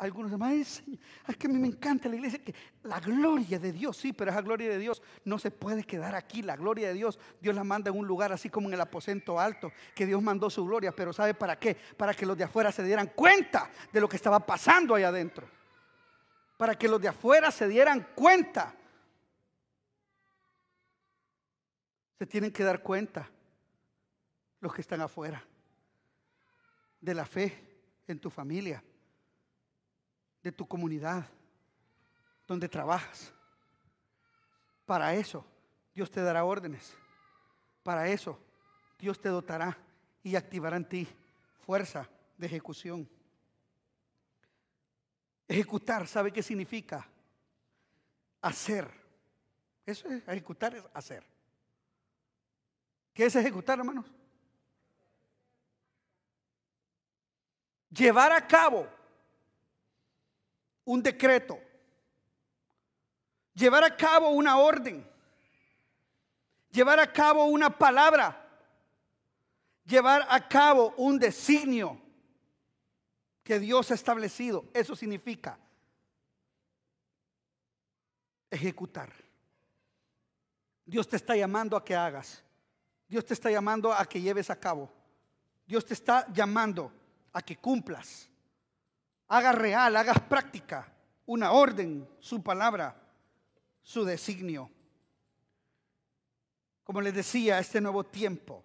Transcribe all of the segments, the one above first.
algunos demás, es que a mí me encanta la iglesia, que la gloria de Dios, sí, pero esa gloria de Dios no se puede quedar aquí, la gloria de Dios, Dios la manda en un lugar así como en el aposento alto, que Dios mandó su gloria, pero ¿sabe para qué? Para que los de afuera se dieran cuenta de lo que estaba pasando ahí adentro, para que los de afuera se dieran cuenta, se tienen que dar cuenta los que están afuera de la fe en tu familia de tu comunidad, donde trabajas. Para eso Dios te dará órdenes. Para eso Dios te dotará y activará en ti fuerza de ejecución. Ejecutar, ¿sabe qué significa? Hacer. Eso es, ejecutar es hacer. ¿Qué es ejecutar, hermanos? Llevar a cabo un decreto, llevar a cabo una orden, llevar a cabo una palabra, llevar a cabo un designio que Dios ha establecido. Eso significa ejecutar. Dios te está llamando a que hagas. Dios te está llamando a que lleves a cabo. Dios te está llamando a que cumplas. Haga real, hagas práctica una orden, su palabra, su designio. Como les decía, este nuevo tiempo,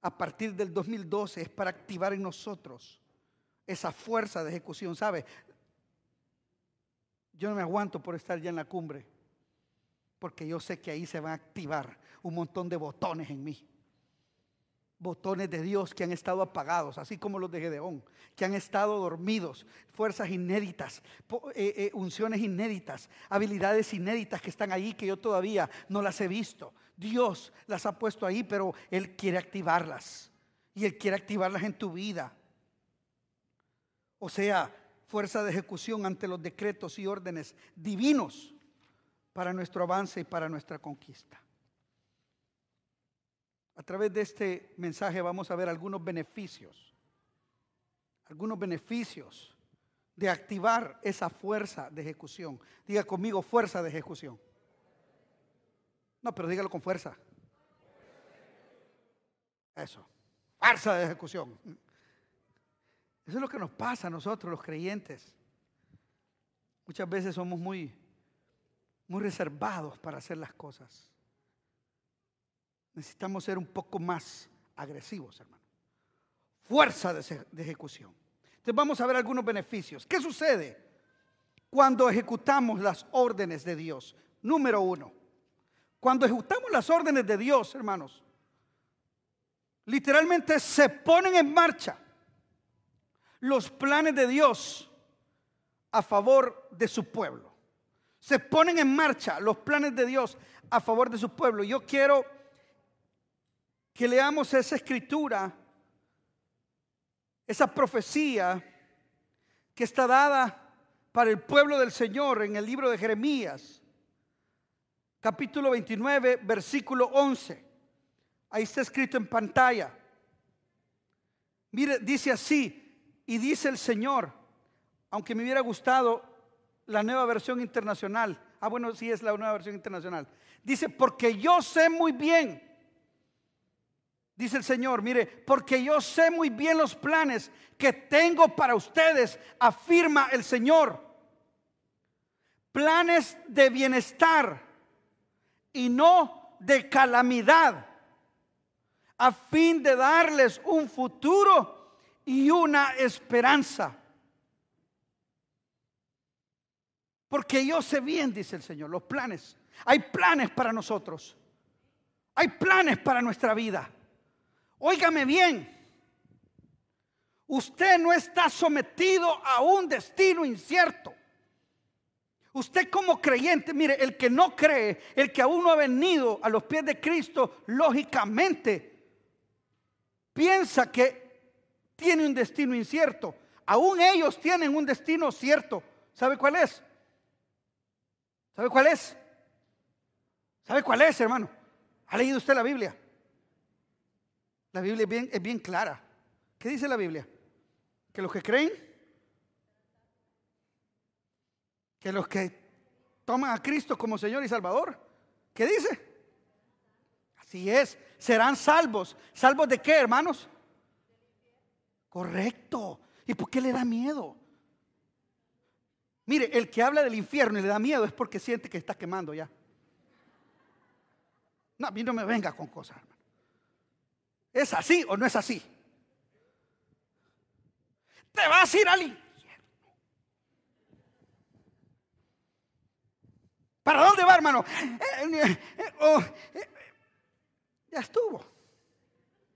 a partir del 2012, es para activar en nosotros esa fuerza de ejecución. ¿Sabe? Yo no me aguanto por estar ya en la cumbre, porque yo sé que ahí se van a activar un montón de botones en mí botones de Dios que han estado apagados, así como los de Gedeón, que han estado dormidos, fuerzas inéditas, eh, eh, unciones inéditas, habilidades inéditas que están ahí que yo todavía no las he visto. Dios las ha puesto ahí, pero Él quiere activarlas. Y Él quiere activarlas en tu vida. O sea, fuerza de ejecución ante los decretos y órdenes divinos para nuestro avance y para nuestra conquista. A través de este mensaje vamos a ver algunos beneficios, algunos beneficios de activar esa fuerza de ejecución. Diga conmigo fuerza de ejecución. No, pero dígalo con fuerza. Eso, fuerza de ejecución. Eso es lo que nos pasa a nosotros los creyentes. Muchas veces somos muy, muy reservados para hacer las cosas. Necesitamos ser un poco más agresivos, hermano. Fuerza de, de ejecución. Entonces vamos a ver algunos beneficios. ¿Qué sucede cuando ejecutamos las órdenes de Dios? Número uno, cuando ejecutamos las órdenes de Dios, hermanos, literalmente se ponen en marcha los planes de Dios a favor de su pueblo. Se ponen en marcha los planes de Dios a favor de su pueblo. Yo quiero que leamos esa escritura, esa profecía que está dada para el pueblo del Señor en el libro de Jeremías, capítulo 29, versículo 11. Ahí está escrito en pantalla. Mire, dice así, y dice el Señor, aunque me hubiera gustado la nueva versión internacional. Ah, bueno, sí es la nueva versión internacional. Dice, porque yo sé muy bien Dice el Señor, mire, porque yo sé muy bien los planes que tengo para ustedes, afirma el Señor. Planes de bienestar y no de calamidad, a fin de darles un futuro y una esperanza. Porque yo sé bien, dice el Señor, los planes. Hay planes para nosotros. Hay planes para nuestra vida. Óigame bien, usted no está sometido a un destino incierto. Usted como creyente, mire, el que no cree, el que aún no ha venido a los pies de Cristo, lógicamente piensa que tiene un destino incierto. Aún ellos tienen un destino cierto. ¿Sabe cuál es? ¿Sabe cuál es? ¿Sabe cuál es, hermano? ¿Ha leído usted la Biblia? La Biblia es bien, es bien clara. ¿Qué dice la Biblia? Que los que creen, que los que toman a Cristo como Señor y Salvador, ¿qué dice? Así es, serán salvos. ¿Salvos de qué, hermanos? Correcto. ¿Y por qué le da miedo? Mire, el que habla del infierno y le da miedo es porque siente que está quemando ya. No, a mí no me venga con cosas, ¿Es así o no es así? Te vas a ir al infierno. ¿Para dónde va, hermano? Eh, eh, eh, oh, ya estuvo.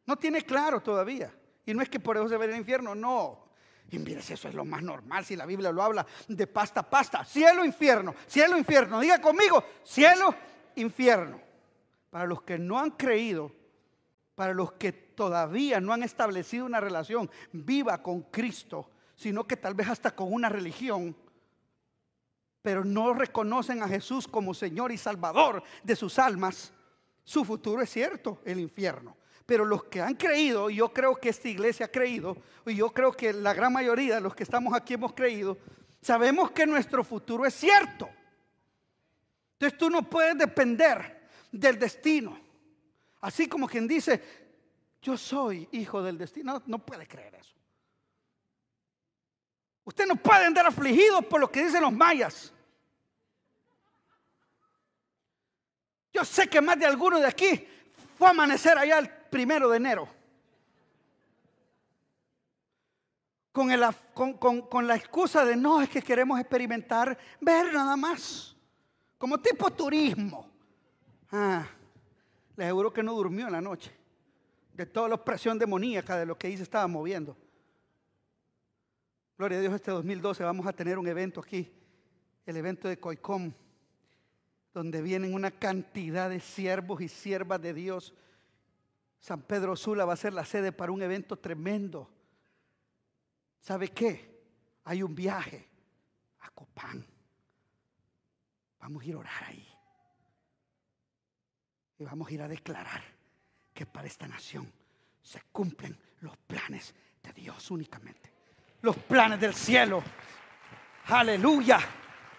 No tiene claro todavía. Y no es que por eso se va al infierno, no. Y si eso es lo más normal si la Biblia lo habla de pasta pasta. Cielo, infierno, cielo, infierno. Diga conmigo, cielo, infierno. Para los que no han creído, para los que todavía no han establecido una relación viva con Cristo, sino que tal vez hasta con una religión, pero no reconocen a Jesús como Señor y Salvador de sus almas, su futuro es cierto, el infierno. Pero los que han creído, y yo creo que esta iglesia ha creído, y yo creo que la gran mayoría de los que estamos aquí hemos creído, sabemos que nuestro futuro es cierto. Entonces tú no puedes depender del destino Así como quien dice, yo soy hijo del destino. No puede creer eso. Usted no puede andar afligido por lo que dicen los mayas. Yo sé que más de alguno de aquí fue a amanecer allá el primero de enero. Con, la excusa de no, es que queremos experimentar, ver nada más. Como tipo turismo. Ah. Les aseguro que no durmió en la noche. De toda la opresión demoníaca de lo que ahí estaba moviendo. Gloria a Dios, este 2012 vamos a tener un evento aquí, el evento de Coicom, donde vienen una cantidad de siervos y siervas de Dios. San Pedro Sula va a ser la sede para un evento tremendo. ¿Sabe qué? Hay un viaje a Copán. Vamos a ir a orar ahí y vamos a ir a declarar que para esta nación se cumplen los planes de Dios únicamente. Los planes del cielo. Aleluya.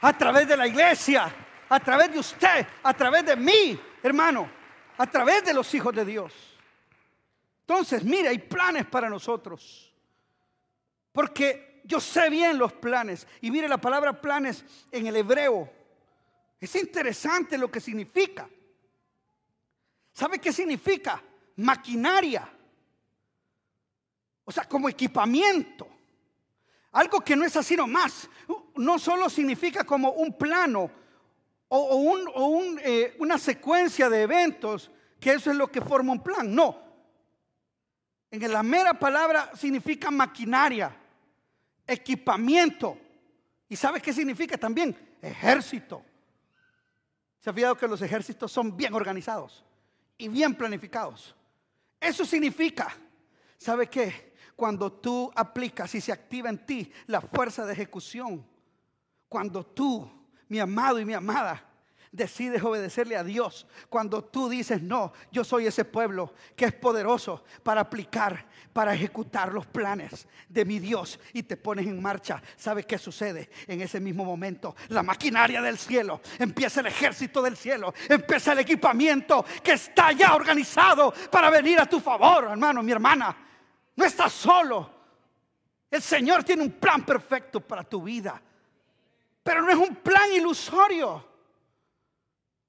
A través de la iglesia, a través de usted, a través de mí, hermano, a través de los hijos de Dios. Entonces, mire, hay planes para nosotros. Porque yo sé bien los planes. Y mire la palabra planes en el hebreo. Es interesante lo que significa. ¿Sabe qué significa? Maquinaria. O sea, como equipamiento. Algo que no es así nomás. No solo significa como un plano o, eh, una secuencia de eventos, que eso es lo que forma un plan. No. En la mera palabra significa maquinaria, equipamiento. ¿Y sabe qué significa también? Ejército. ¿Se ha fijado que los ejércitos son bien organizados? y bien planificados. Eso significa, ¿sabe qué? Cuando tú aplicas y se activa en ti la fuerza de ejecución, cuando tú, mi amado y mi amada, decides obedecerle a Dios, cuando tú dices, no, yo soy ese pueblo que es poderoso para aplicar, para ejecutar los planes de mi Dios y te pones en marcha, ¿sabes qué sucede? En ese mismo momento, la maquinaria del cielo, empieza el ejército del cielo, empieza el equipamiento que está ya organizado para venir a tu favor, hermano, mi hermana. No estás solo. El Señor tiene un plan perfecto para tu vida, pero no es un plan ilusorio.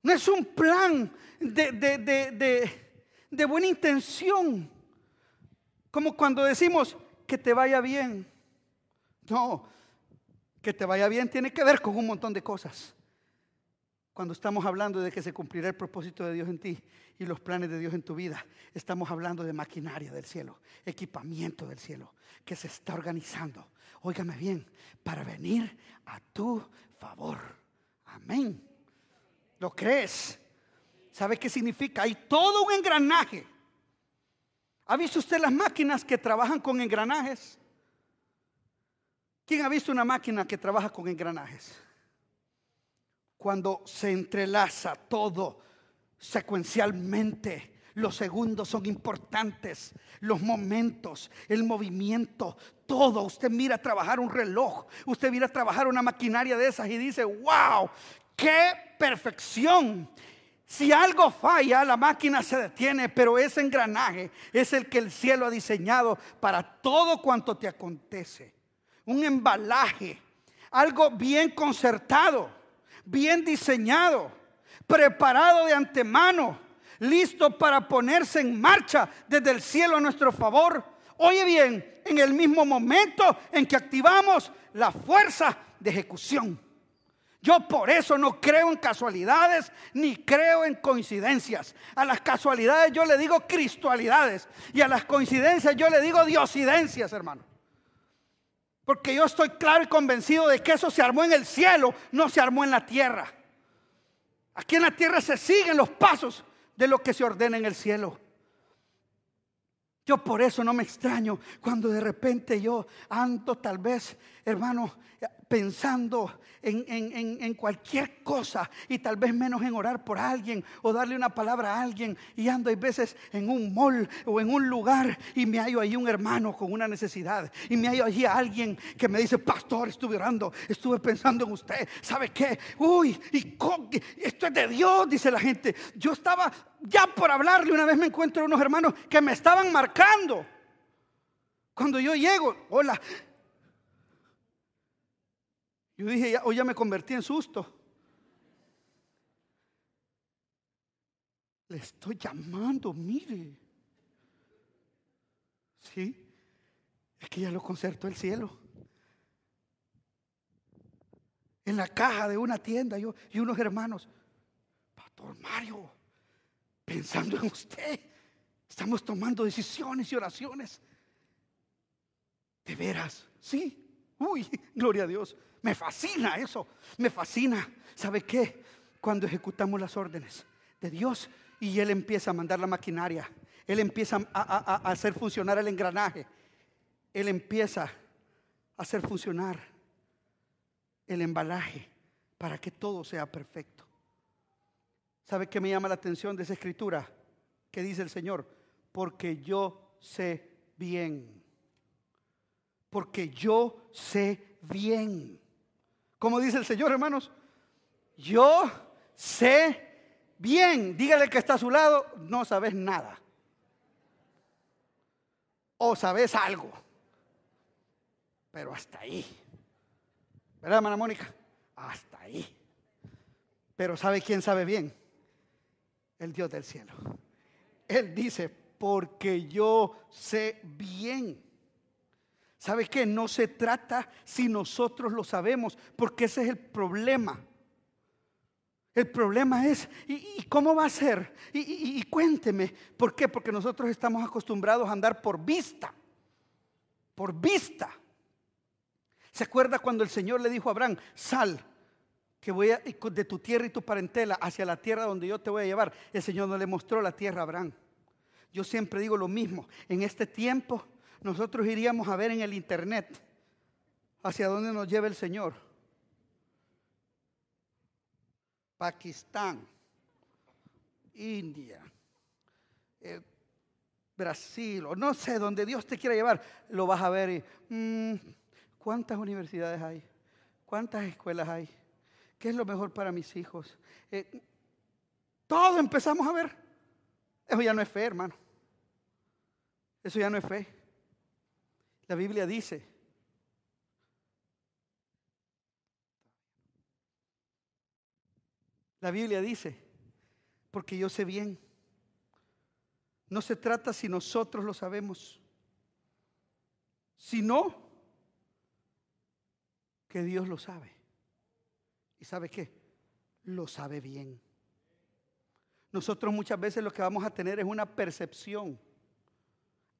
No es un plan de, de, buena intención. Como cuando decimos que te vaya bien. No, que te vaya bien tiene que ver con un montón de cosas. Cuando estamos hablando de que se cumplirá el propósito de Dios en ti y los planes de Dios en tu vida, estamos hablando de maquinaria del cielo, equipamiento del cielo, que se está organizando. Óigame bien, para venir a tu favor. Amén. ¿Lo crees? ¿Sabes qué significa? Hay todo un engranaje. ¿Ha visto usted las máquinas que trabajan con engranajes? ¿Quién ha visto una máquina que trabaja con engranajes? Cuando se entrelaza todo secuencialmente, los segundos son importantes, los momentos, el movimiento, todo. Usted mira trabajar un reloj, usted mira trabajar una maquinaria de esas y dice, wow, ¡Qué perfección! Si algo falla, la máquina se detiene, pero ese engranaje es el que el cielo ha diseñado para todo cuanto te acontece. Un embalaje, algo bien concertado, bien diseñado, preparado de antemano, listo para ponerse en marcha desde el cielo a nuestro favor. Oye bien, en el mismo momento en que activamos la fuerza de ejecución. Yo por eso no creo en casualidades ni creo en coincidencias. A las casualidades yo le digo cristualidades y a las coincidencias yo le digo diosidencias, hermano. Porque yo estoy claro y convencido de que eso se armó en el cielo, no se armó en la tierra. Aquí en la tierra se siguen los pasos de lo que se ordena en el cielo. Yo por eso no me extraño cuando de repente yo ando tal vez, hermano, pensando en, cualquier cosa y tal vez menos en orar por alguien o darle una palabra a alguien. Y ando hay veces en un mall o en un lugar y me hallo ahí un hermano con una necesidad y me hallo allí a alguien que me dice, pastor, estuve orando, estuve pensando en usted. ¿Sabe qué? Uy, esto es de Dios, dice la gente. Yo estaba ya por hablarle, una vez me encuentro unos hermanos que me estaban marcando. Cuando yo llego, hola, yo dije, ya, hoy ya me convertí en susto. Le estoy llamando, mire. Sí, es que ya lo concertó el cielo. En la caja de una tienda, yo y unos hermanos, Pastor Mario, pensando en usted, estamos tomando decisiones y oraciones. De veras, sí, uy, gloria a Dios. Me fascina eso, me fascina. ¿Sabe qué? Cuando ejecutamos las órdenes de Dios y Él empieza a mandar la maquinaria, Él empieza a, hacer funcionar el engranaje, Él empieza a hacer funcionar el embalaje para que todo sea perfecto. ¿Sabe qué me llama la atención de esa escritura? Que dice el Señor, porque yo sé bien. Porque yo sé bien. Como dice el Señor, hermanos, yo sé bien. Dígale que está a su lado, no sabes nada. O sabes algo. Pero hasta ahí. ¿Verdad, hermana Mónica? Hasta ahí. Pero ¿sabe quién sabe bien? El Dios del cielo. Él dice, porque yo sé bien. ¿Sabe qué? No se trata si nosotros lo sabemos, porque ese es el problema. El problema es, ¿y, cómo va a ser? Y, cuénteme, ¿por qué? Porque nosotros estamos acostumbrados a andar por vista, por vista. ¿Se acuerda cuando el Señor le dijo a Abraham, sal, que voy de tu tierra y tu parentela hacia la tierra donde yo te voy a llevar? El Señor no le mostró la tierra a Abraham. Yo siempre digo lo mismo, en este tiempo nosotros iríamos a ver en el Internet hacia dónde nos lleva el Señor. Pakistán, India, eh, Brasil, o no sé, donde Dios te quiera llevar, lo vas a ver. Mm, ¿Cuántas universidades hay? ¿Cuántas escuelas hay? ¿Qué es lo mejor para mis hijos? Eh, todo empezamos a ver. Eso ya no es fe, hermano. Eso ya no es fe. La Biblia dice, la Biblia dice, porque yo sé bien, no se trata si nosotros lo sabemos, sino que Dios lo sabe. ¿Y sabe qué? Lo sabe bien. Nosotros muchas veces lo que vamos a tener es una percepción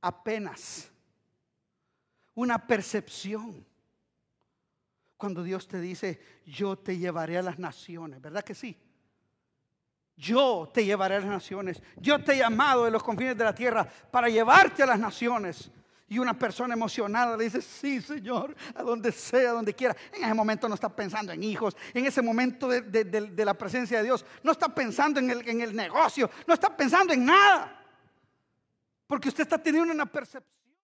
apenas una percepción. Cuando Dios te dice, yo te llevaré a las naciones, ¿verdad que sí? Yo te llevaré a las naciones. Yo te he llamado de los confines de la tierra para llevarte a las naciones. Y una persona emocionada le dice, sí, Señor, a donde sea, a donde quiera. En ese momento no está pensando en hijos, en ese momento de, de la presencia de Dios, no está pensando en el, en el negocio, no está pensando en nada. Porque usted está teniendo una percepción.